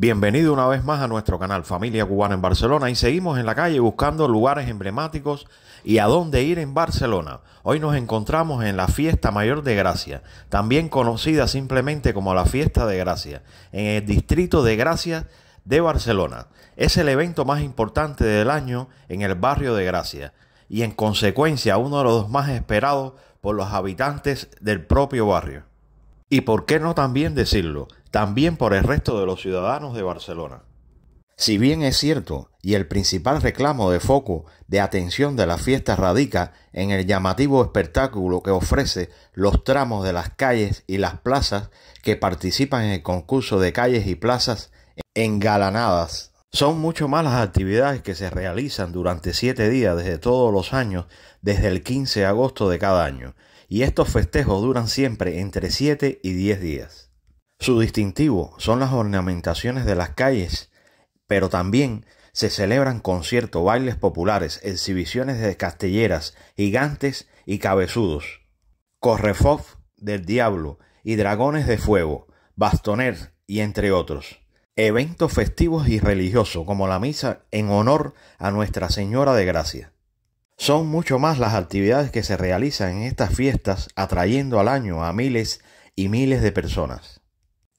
Bienvenido una vez más a nuestro canal Familia Cubana en Barcelona y seguimos en la calle buscando lugares emblemáticos y a dónde ir en Barcelona. Hoy nos encontramos en la Fiesta Mayor de Gracia, también conocida simplemente como la Fiesta de Gracia, en el distrito de Gracia de Barcelona. Es el evento más importante del año en el barrio de Gracia y en consecuencia uno de los más esperados por los habitantes del propio barrio. ¿Y por qué no también decirlo? también por el resto de los ciudadanos de Barcelona. Si bien es cierto, y el principal reclamo de foco de atención de la fiesta radica en el llamativo espectáculo que ofrece los tramos de las calles y las plazas que participan en el concurso de calles y plazas engalanadas. Son mucho más las actividades que se realizan durante siete días desde todos los años, desde el 15 de agosto de cada año, y estos festejos duran siempre entre 7 y 10 días. Su distintivo son las ornamentaciones de las calles, pero también se celebran conciertos, bailes populares, exhibiciones de castelleras, gigantes y cabezudos, correfof del diablo y dragones de fuego, bastoner y entre otros. Eventos festivos y religiosos como la misa en honor a Nuestra Señora de Gracia. Son mucho más las actividades que se realizan en estas fiestas atrayendo al año a miles y miles de personas.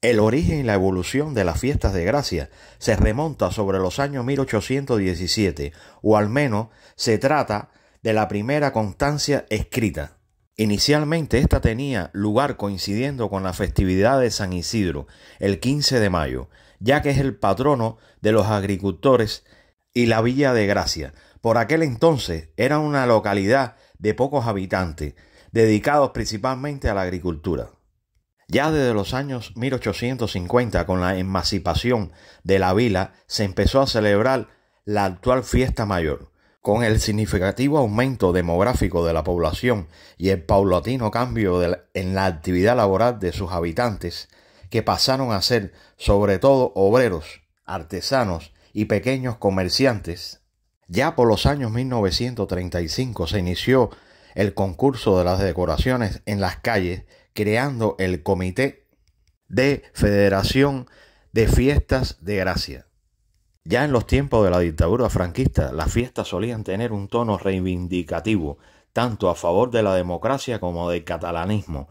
El origen y la evolución de las fiestas de gracia se remonta sobre los años 1817, o al menos se trata de la primera constancia escrita. Inicialmente esta tenía lugar coincidiendo con la festividad de San Isidro, el 15 de mayo, ya que es el patrono de los agricultores y la Villa de Gracia. Por aquel entonces era una localidad de pocos habitantes, dedicados principalmente a la agricultura. Ya desde los años 1850, con la emancipación de la vila, se empezó a celebrar la actual fiesta mayor. Con el significativo aumento demográfico de la población y el paulatino cambio en la actividad laboral de sus habitantes, que pasaron a ser sobre todo obreros, artesanos y pequeños comerciantes, ya por los años 1935 se inició el concurso de las decoraciones en las calles creando el Comité de Federación de Fiestas de Gracia. Ya en los tiempos de la dictadura franquista, las fiestas solían tener un tono reivindicativo, tanto a favor de la democracia como del catalanismo,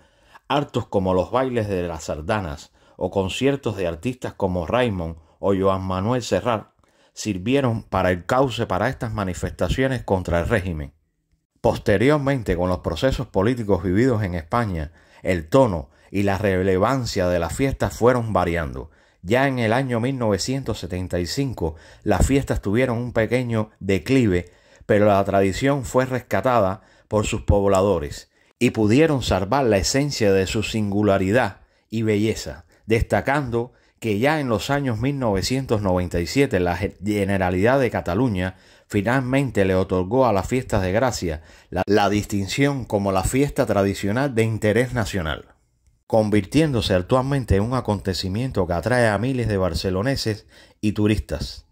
hartos como los bailes de las sardanas o conciertos de artistas como Raymond o Joan Manuel Serrat sirvieron para el cauce para estas manifestaciones contra el régimen. Posteriormente, con los procesos políticos vividos en España, el tono y la relevancia de las fiestas fueron variando. Ya en el año 1975 las fiestas tuvieron un pequeño declive, pero la tradición fue rescatada por sus pobladores y pudieron salvar la esencia de su singularidad y belleza, destacando que ya en los años 1997 la Generalidad de Cataluña finalmente le otorgó a las fiestas de gracia la, la, distinción como la fiesta tradicional de interés nacional, convirtiéndose actualmente en un acontecimiento que atrae a miles de barceloneses y turistas.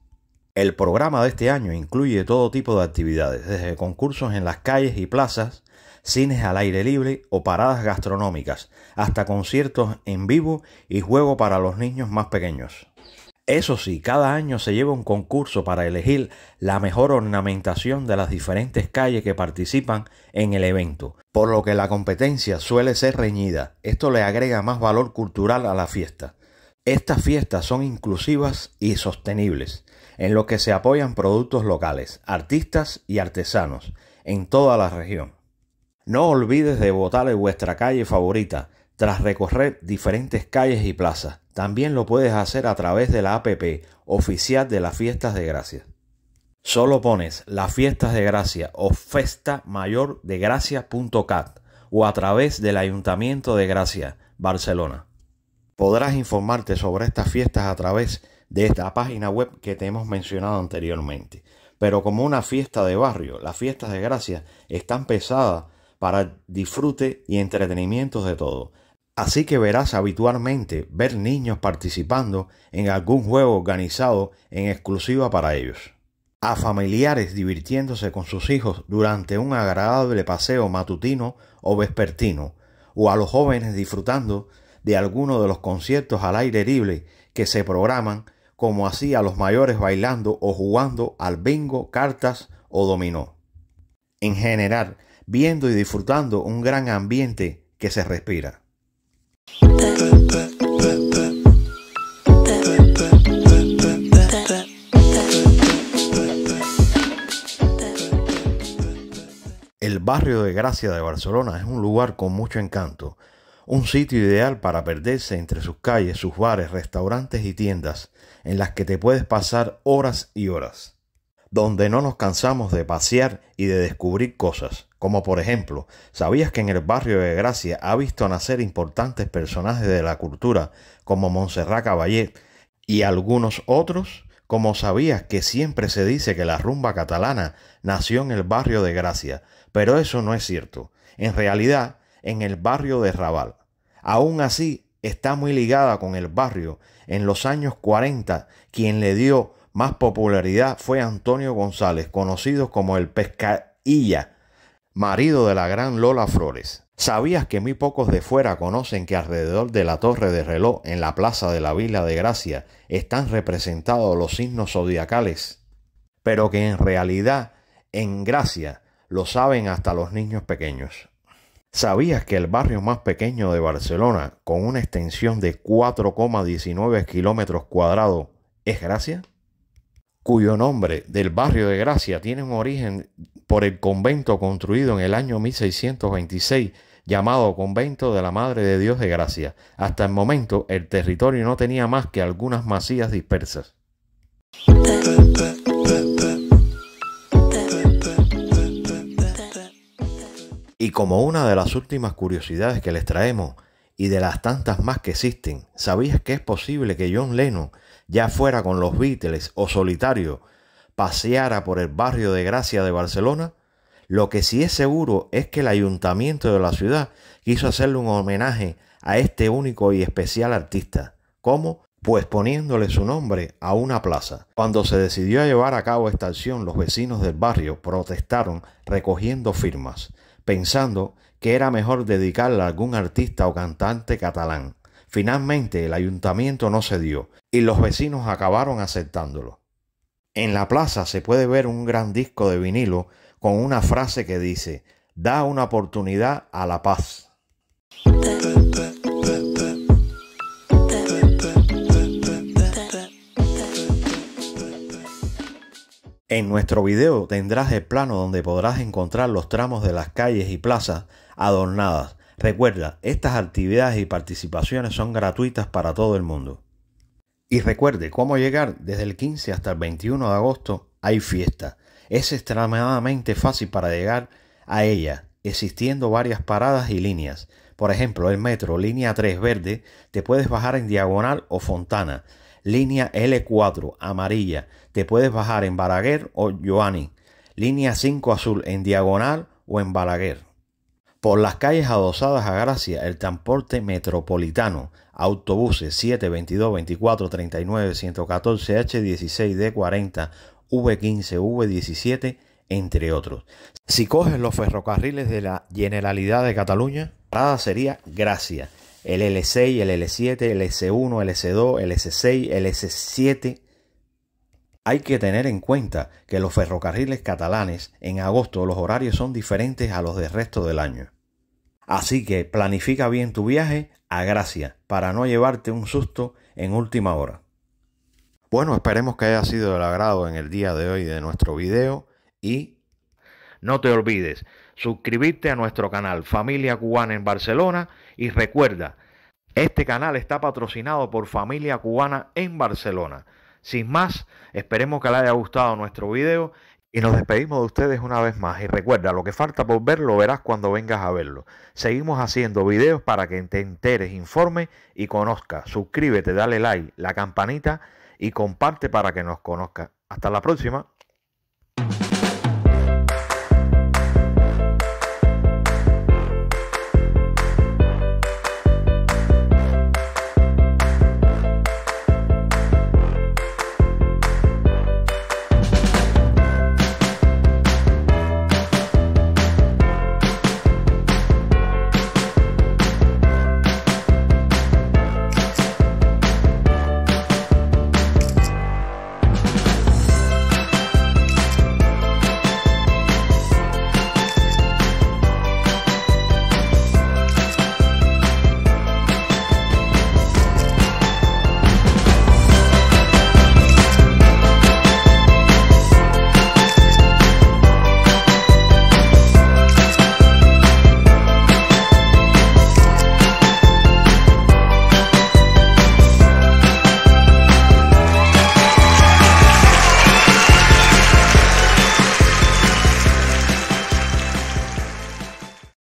El programa de este año incluye todo tipo de actividades, desde concursos en las calles y plazas, cines al aire libre o paradas gastronómicas, hasta conciertos en vivo y juego para los niños más pequeños. Eso sí, cada año se lleva un concurso para elegir la mejor ornamentación de las diferentes calles que participan en el evento, por lo que la competencia suele ser reñida. Esto le agrega más valor cultural a la fiesta. Estas fiestas son inclusivas y sostenibles, en lo que se apoyan productos locales, artistas y artesanos en toda la región. No olvides de votar en vuestra calle favorita tras recorrer diferentes calles y plazas. También lo puedes hacer a través de la APP oficial de las Fiestas de Gracia. Solo pones las Fiestas de Gracia o Festa de o a través del Ayuntamiento de Gracia, Barcelona. Podrás informarte sobre estas fiestas a través de esta página web que te hemos mencionado anteriormente. Pero como una fiesta de barrio, las fiestas de gracia están pesadas para disfrute y entretenimiento de todo Así que verás habitualmente ver niños participando en algún juego organizado en exclusiva para ellos. A familiares divirtiéndose con sus hijos durante un agradable paseo matutino o vespertino, o a los jóvenes disfrutando de alguno de los conciertos al aire libre que se programan, como así a los mayores bailando o jugando al bingo, cartas o dominó. En general, viendo y disfrutando un gran ambiente que se respira. El barrio de Gracia de Barcelona es un lugar con mucho encanto, un sitio ideal para perderse entre sus calles, sus bares, restaurantes y tiendas, en las que te puedes pasar horas y horas donde no nos cansamos de pasear y de descubrir cosas, como por ejemplo, ¿sabías que en el barrio de Gracia ha visto nacer importantes personajes de la cultura como Montserrat Caballé y algunos otros? Como sabías que siempre se dice que la rumba catalana nació en el barrio de Gracia, pero eso no es cierto. En realidad, en el barrio de Raval. Aún así, está muy ligada con el barrio. En los años 40, quien le dio más popularidad fue Antonio González, conocido como el Pescailla, marido de la gran Lola Flores. ¿Sabías que muy pocos de fuera conocen que alrededor de la torre de reloj en la plaza de la Vila de Gracia están representados los signos zodiacales? Pero que en realidad, en Gracia, lo saben hasta los niños pequeños. ¿Sabías que el barrio más pequeño de Barcelona, con una extensión de 4,19 kilómetros cuadrados, es Gracia? cuyo nombre del barrio de Gracia tiene un origen por el convento construido en el año 1626 llamado Convento de la Madre de Dios de Gracia. Hasta el momento el territorio no tenía más que algunas masías dispersas. Y como una de las últimas curiosidades que les traemos, y de las tantas más que existen, ¿sabías que es posible que John Lennon, ya fuera con los Beatles o solitario, paseara por el barrio de Gracia de Barcelona? Lo que sí es seguro es que el ayuntamiento de la ciudad quiso hacerle un homenaje a este único y especial artista. ¿Cómo? Pues poniéndole su nombre a una plaza. Cuando se decidió a llevar a cabo esta acción, los vecinos del barrio protestaron recogiendo firmas pensando que era mejor dedicarla a algún artista o cantante catalán. Finalmente el ayuntamiento no cedió y los vecinos acabaron aceptándolo. En la plaza se puede ver un gran disco de vinilo con una frase que dice, da una oportunidad a la paz. En nuestro video tendrás el plano donde podrás encontrar los tramos de las calles y plazas adornadas. Recuerda, estas actividades y participaciones son gratuitas para todo el mundo. Y recuerde cómo llegar desde el 15 hasta el 21 de agosto hay fiesta. Es extremadamente fácil para llegar a ella, existiendo varias paradas y líneas. Por ejemplo, el metro línea 3 verde te puedes bajar en diagonal o fontana. Línea L4 amarilla, te puedes bajar en Balaguer o Joani. Línea 5 azul en Diagonal o en Balaguer. Por las calles adosadas a Gracia, el transporte metropolitano, autobuses 7, 24, 39, 114, H16, D40, V15, V17, entre otros. Si coges los ferrocarriles de la Generalidad de Cataluña, la parada sería Gracia el L6, el L7, el S1, el S2, el S6, el S7. Hay que tener en cuenta que los ferrocarriles catalanes en agosto los horarios son diferentes a los del resto del año. Así que planifica bien tu viaje a gracia para no llevarte un susto en última hora. Bueno, esperemos que haya sido de agrado en el día de hoy de nuestro video y no te olvides, suscribirte a nuestro canal Familia Cubana en Barcelona y recuerda, este canal está patrocinado por Familia Cubana en Barcelona. Sin más, esperemos que les haya gustado nuestro video y nos despedimos de ustedes una vez más. Y recuerda, lo que falta por ver lo verás cuando vengas a verlo. Seguimos haciendo videos para que te enteres, informe y conozcas. Suscríbete, dale like, la campanita y comparte para que nos conozcas. Hasta la próxima.